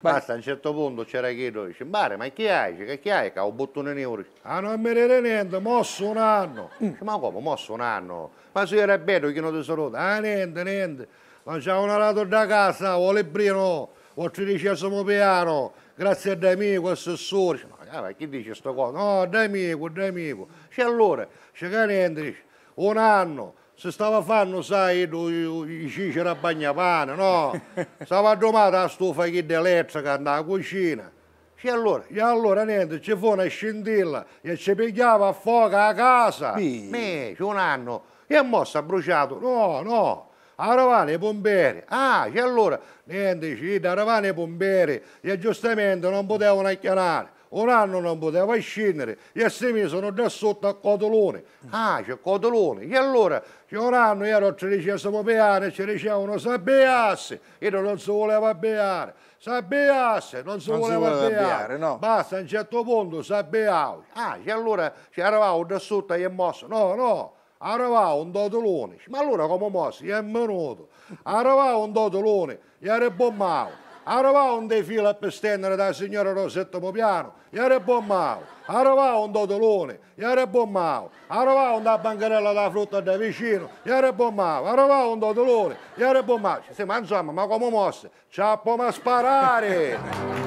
Basta, a un certo punto c'era chiedo, dice, Bare, ma chi hai? Che chi hai? Che ho bottone nero. Ah, non mi ne niente, mosso un anno. Mm. Ma come, mosso un anno? Ma se era bello chi non ti saluta. Ah, niente, niente. Lanciavo un lato da casa, o lebrino, o tredicesimo piano, grazie a dei ad amico, assessore. Ma, ma chi dice sto cosa? No, dai amico, dai amico. C'è allora, c'è che niente, dice, un anno se stava fanno, sai, i cicera a bagnapane, no? Stava domata la stufa che elettrica andava a cucina. E allora, e allora niente, ci fu una scintilla e ci pigliava a fuoco a casa. Me, c'è un anno. E mo mossa è bruciato. No, no. Aravane i pompieri. Ah, c'è allora, niente, ci aravane i pompieri. E giustamente non potevano acchianare un anno non poteva scendere, gli sei mesi sono già sotto a Cotolone, ah c'è Cotolone, e allora c'è un anno ero al tredicesimo peare, ci dicevano sabbeasse, io non si voleva beare, sabbeasse, non si non voleva, voleva beare, no. basta a un certo punto sabbeavo, ah e allora ci eravamo già sotto e mosso, no no, arrivava un dotolone, ma allora come mosso? mossi, è venuto, arrivava un dotolone, gli era bombato, arriva un dei defilo per stendere da signora Rosettimo piano, ieri buon mao, arriva un dotolone, ieri buon mao, arriva una bancarella da frutta da vicino, ieri buon mao, arriva un dotolone, ieri buon mao. Sì, ma insomma, ma come mosse? Ci C'ha a sparare!